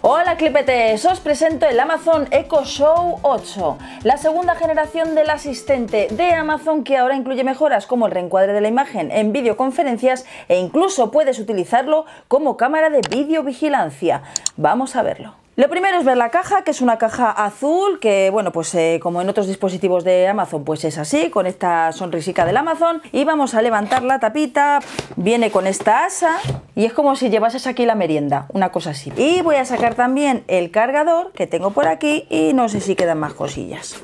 Hola clipetes, os presento el Amazon Echo Show 8, la segunda generación del asistente de Amazon que ahora incluye mejoras como el reencuadre de la imagen en videoconferencias e incluso puedes utilizarlo como cámara de videovigilancia. Vamos a verlo. Lo primero es ver la caja, que es una caja azul, que bueno, pues eh, como en otros dispositivos de Amazon, pues es así, con esta sonrisica del Amazon. Y vamos a levantar la tapita, viene con esta asa y es como si llevases aquí la merienda, una cosa así. Y voy a sacar también el cargador que tengo por aquí y no sé si quedan más cosillas.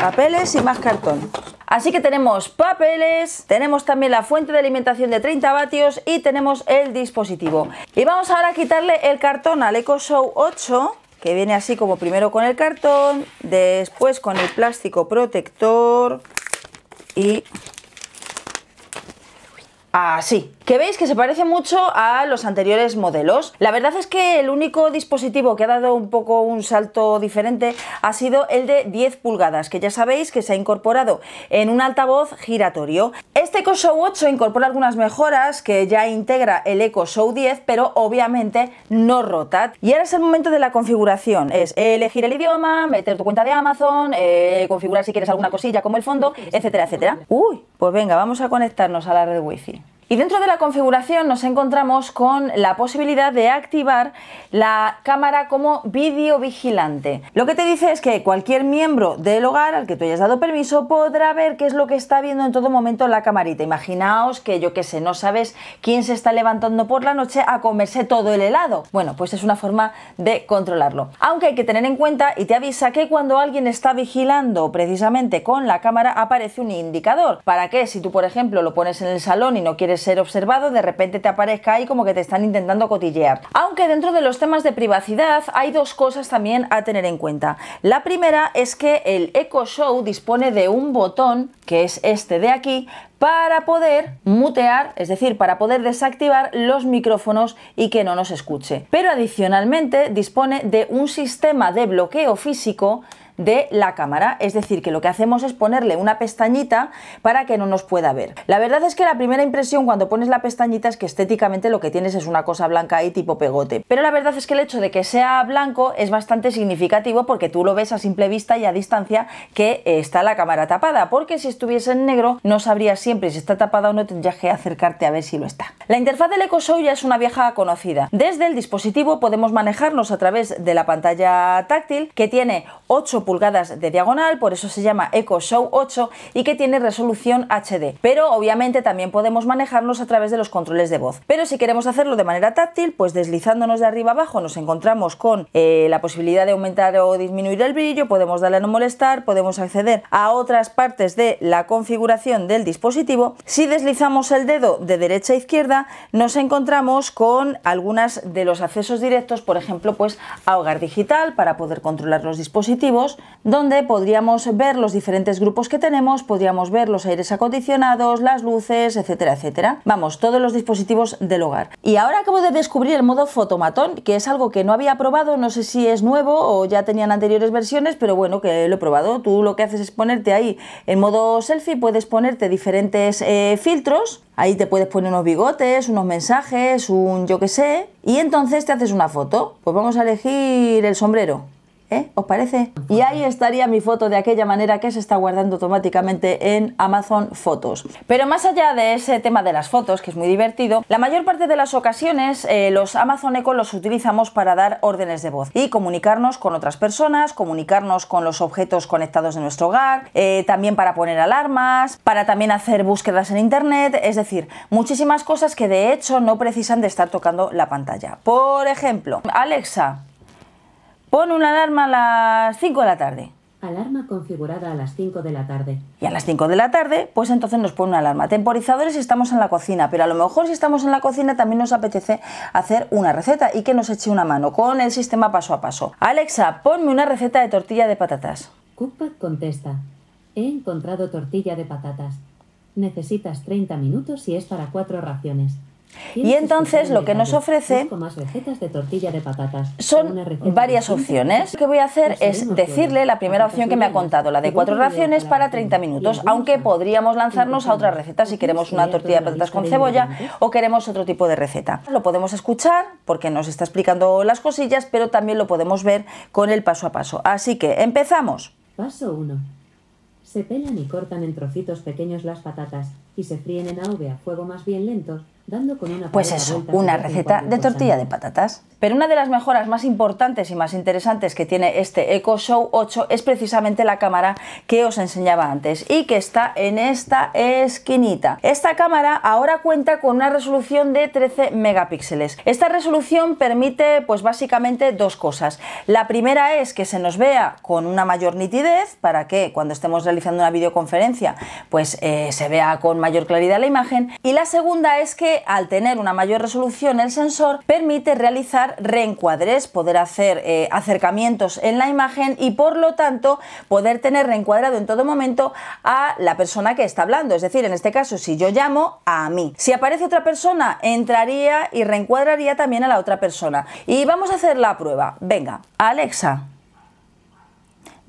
Papeles y más cartón. Así que tenemos papeles, tenemos también la fuente de alimentación de 30 vatios y tenemos el dispositivo. Y vamos ahora a quitarle el cartón al Show 8 que viene así como primero con el cartón, después con el plástico protector y así que veis que se parece mucho a los anteriores modelos. La verdad es que el único dispositivo que ha dado un poco un salto diferente ha sido el de 10 pulgadas, que ya sabéis que se ha incorporado en un altavoz giratorio. Este Echo Show 8 incorpora algunas mejoras que ya integra el Echo Show 10, pero obviamente no rota. Y ahora es el momento de la configuración. Es elegir el idioma, meter tu cuenta de Amazon, eh, configurar si quieres alguna cosilla como el fondo, etcétera, etcétera. Uy, pues venga, vamos a conectarnos a la red wifi. Y dentro de la configuración nos encontramos con la posibilidad de activar la cámara como videovigilante, Lo que te dice es que cualquier miembro del hogar al que tú hayas dado permiso podrá ver qué es lo que está viendo en todo momento la camarita. Imaginaos que yo que sé, no sabes quién se está levantando por la noche a comerse todo el helado. Bueno, pues es una forma de controlarlo. Aunque hay que tener en cuenta y te avisa que cuando alguien está vigilando precisamente con la cámara aparece un indicador. ¿Para qué? Si tú, por ejemplo, lo pones en el salón y no quieres ser observado de repente te aparezca ahí como que te están intentando cotillear. Aunque dentro de los temas de privacidad hay dos cosas también a tener en cuenta. La primera es que el Echo Show dispone de un botón, que es este de aquí, para poder mutear, es decir, para poder desactivar los micrófonos y que no nos escuche. Pero adicionalmente dispone de un sistema de bloqueo físico de la cámara. Es decir, que lo que hacemos es ponerle una pestañita para que no nos pueda ver. La verdad es que la primera impresión cuando pones la pestañita es que estéticamente lo que tienes es una cosa blanca ahí tipo pegote. Pero la verdad es que el hecho de que sea blanco es bastante significativo porque tú lo ves a simple vista y a distancia que está la cámara tapada. Porque si estuviese en negro no sabrías siempre si está tapada o no, tendrías que acercarte a ver si lo está. La interfaz del EcoShow ya es una vieja conocida. Desde el dispositivo podemos manejarnos a través de la pantalla táctil que tiene 8 pulgadas de diagonal, por eso se llama Echo Show 8 y que tiene resolución HD. Pero obviamente también podemos manejarnos a través de los controles de voz. Pero si queremos hacerlo de manera táctil, pues deslizándonos de arriba abajo nos encontramos con eh, la posibilidad de aumentar o disminuir el brillo, podemos darle a no molestar, podemos acceder a otras partes de la configuración del dispositivo. Si deslizamos el dedo de derecha a izquierda, nos encontramos con algunas de los accesos directos, por ejemplo, pues a hogar digital para poder controlar los dispositivos donde podríamos ver los diferentes grupos que tenemos, podríamos ver los aires acondicionados, las luces, etcétera, etcétera. Vamos, todos los dispositivos del hogar. Y ahora acabo de descubrir el modo fotomatón, que es algo que no había probado, no sé si es nuevo o ya tenían anteriores versiones, pero bueno, que lo he probado. Tú lo que haces es ponerte ahí en modo selfie, puedes ponerte diferentes eh, filtros Ahí te puedes poner unos bigotes, unos mensajes, un yo qué sé. Y entonces te haces una foto. Pues vamos a elegir el sombrero. ¿Eh? ¿Os parece? Y ahí estaría mi foto de aquella manera que se está guardando automáticamente en Amazon Fotos. Pero más allá de ese tema de las fotos, que es muy divertido, la mayor parte de las ocasiones eh, los Amazon Echo los utilizamos para dar órdenes de voz y comunicarnos con otras personas, comunicarnos con los objetos conectados de nuestro hogar, eh, también para poner alarmas, para también hacer búsquedas en Internet, es decir, muchísimas cosas que de hecho no precisan de estar tocando la pantalla. Por ejemplo, Alexa, Pon una alarma a las 5 de la tarde. Alarma configurada a las 5 de la tarde. Y a las 5 de la tarde, pues entonces nos pone una alarma. Temporizadores si estamos en la cocina, pero a lo mejor si estamos en la cocina también nos apetece hacer una receta y que nos eche una mano con el sistema paso a paso. Alexa, ponme una receta de tortilla de patatas. Cookpad contesta. He encontrado tortilla de patatas. Necesitas 30 minutos y es para cuatro raciones. Y entonces lo que nos ofrece son varias opciones. Lo que voy a hacer es decirle la primera opción que me ha contado, la de cuatro raciones para 30 minutos, aunque podríamos lanzarnos a otra receta si queremos una tortilla de patatas con cebolla o queremos otro tipo de receta. Lo podemos escuchar porque nos está explicando las cosillas, pero también lo podemos ver con el paso a paso. Así que empezamos. Paso 1. Se pelan y cortan en trocitos pequeños las patatas y se fríen en a fuego más bien lento, dando con una Pues eso, una receta de tortilla de patatas. Pero una de las mejoras más importantes y más interesantes que tiene este Echo Show 8 es precisamente la cámara que os enseñaba antes y que está en esta esquinita. Esta cámara ahora cuenta con una resolución de 13 megapíxeles. Esta resolución permite pues básicamente dos cosas. La primera es que se nos vea con una mayor nitidez para que cuando estemos realizando una videoconferencia pues eh, se vea con mayor claridad la imagen y la segunda es que al tener una mayor resolución el sensor permite realizar reencuadres, poder hacer eh, acercamientos en la imagen y por lo tanto poder tener reencuadrado en todo momento a la persona que está hablando, es decir, en este caso si yo llamo a mí, si aparece otra persona entraría y reencuadraría también a la otra persona y vamos a hacer la prueba, venga, Alexa,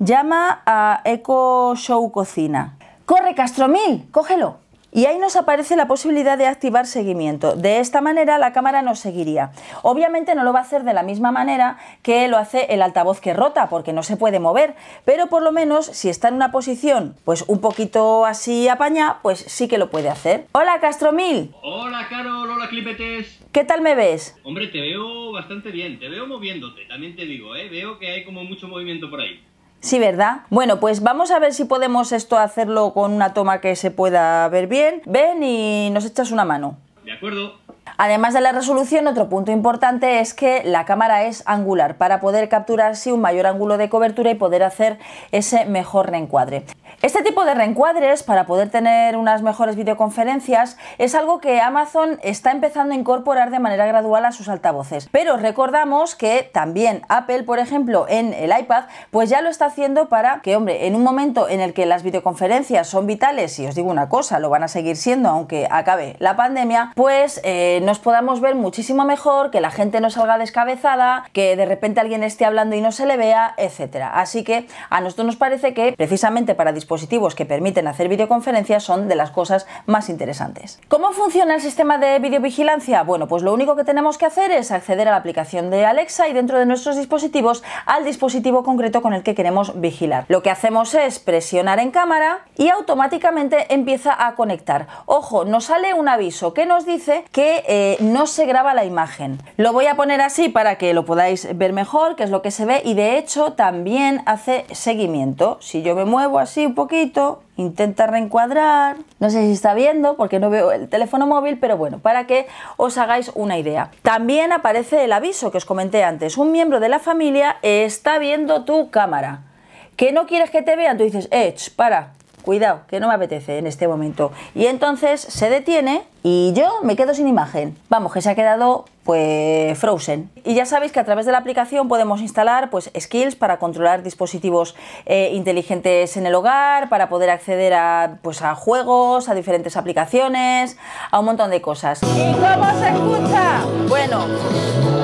llama a Eco Show Cocina. Corre castromil cógelo. Y ahí nos aparece la posibilidad de activar seguimiento. De esta manera la cámara nos seguiría. Obviamente no lo va a hacer de la misma manera que lo hace el altavoz que rota, porque no se puede mover, pero por lo menos si está en una posición pues un poquito así apaña, pues sí que lo puede hacer. Hola Castromil. Hola Carol, hola Clipetes. ¿Qué tal me ves? Hombre, te veo bastante bien, te veo moviéndote, también te digo, ¿eh? veo que hay como mucho movimiento por ahí. Sí, ¿verdad? Bueno, pues vamos a ver si podemos esto hacerlo con una toma que se pueda ver bien. Ven y nos echas una mano. De acuerdo. Además de la resolución, otro punto importante es que la cámara es angular para poder capturar así un mayor ángulo de cobertura y poder hacer ese mejor reencuadre. Este tipo de reencuadres para poder tener unas mejores videoconferencias es algo que Amazon está empezando a incorporar de manera gradual a sus altavoces. Pero recordamos que también Apple, por ejemplo, en el iPad, pues ya lo está haciendo para que, hombre, en un momento en el que las videoconferencias son vitales, y os digo una cosa, lo van a seguir siendo aunque acabe la pandemia, pues eh, nos podamos ver muchísimo mejor, que la gente no salga descabezada, que de repente alguien esté hablando y no se le vea, etc. Así que a nosotros nos parece que precisamente para dispositivos que permiten hacer videoconferencias son de las cosas más interesantes. ¿Cómo funciona el sistema de videovigilancia? Bueno, pues lo único que tenemos que hacer es acceder a la aplicación de Alexa y dentro de nuestros dispositivos al dispositivo concreto con el que queremos vigilar. Lo que hacemos es presionar en cámara y automáticamente empieza a conectar. Ojo, nos sale un aviso que nos dice que eh, no se graba la imagen. Lo voy a poner así para que lo podáis ver mejor, que es lo que se ve y de hecho también hace seguimiento. Si yo me muevo así, poquito, intenta reencuadrar, no sé si está viendo porque no veo el teléfono móvil, pero bueno, para que os hagáis una idea. También aparece el aviso que os comenté antes, un miembro de la familia está viendo tu cámara. Que no quieres que te vean, tú dices, eh, para, cuidado, que no me apetece en este momento. Y entonces se detiene y yo me quedo sin imagen. Vamos, que se ha quedado pues Frozen. Y ya sabéis que a través de la aplicación podemos instalar pues skills para controlar dispositivos eh, inteligentes en el hogar, para poder acceder a, pues, a juegos, a diferentes aplicaciones, a un montón de cosas. cómo se escucha? Bueno.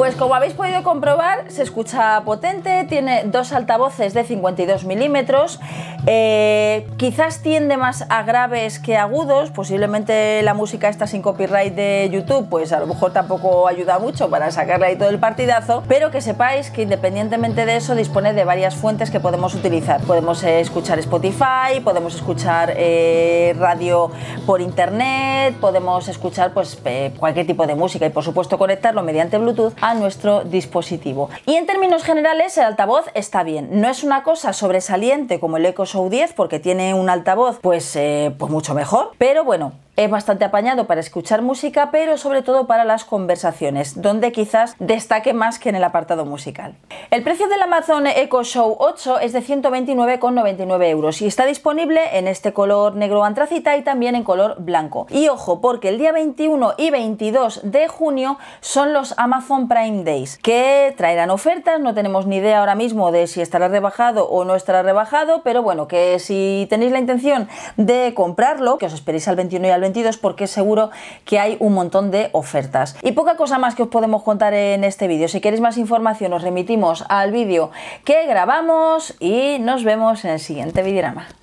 Pues como habéis podido comprobar, se escucha potente, tiene dos altavoces de 52 milímetros, eh, quizás tiende más a graves que agudos, posiblemente la música esta sin copyright de YouTube, pues a lo mejor tampoco ayuda mucho para sacarle ahí todo el partidazo, pero que sepáis que independientemente de eso dispone de varias fuentes que podemos utilizar. Podemos eh, escuchar Spotify, podemos escuchar eh, radio por internet, podemos escuchar pues cualquier tipo de música y por supuesto conectarlo mediante Bluetooth nuestro dispositivo. Y en términos generales, el altavoz está bien. No es una cosa sobresaliente como el Echo Show 10 porque tiene un altavoz pues, eh, pues mucho mejor, pero bueno, es bastante apañado para escuchar música, pero sobre todo para las conversaciones, donde quizás destaque más que en el apartado musical. El precio del Amazon Echo Show 8 es de 129,99 euros y está disponible en este color negro antracita y también en color blanco. Y ojo, porque el día 21 y 22 de junio son los Amazon Prime Days, que traerán ofertas, no tenemos ni idea ahora mismo de si estará rebajado o no estará rebajado, pero bueno, que si tenéis la intención de comprarlo, que os esperéis al 21 y al 22 porque seguro que hay un montón de ofertas. Y poca cosa más que os podemos contar en este vídeo. Si queréis más información os remitimos al vídeo que grabamos y nos vemos en el siguiente videorama.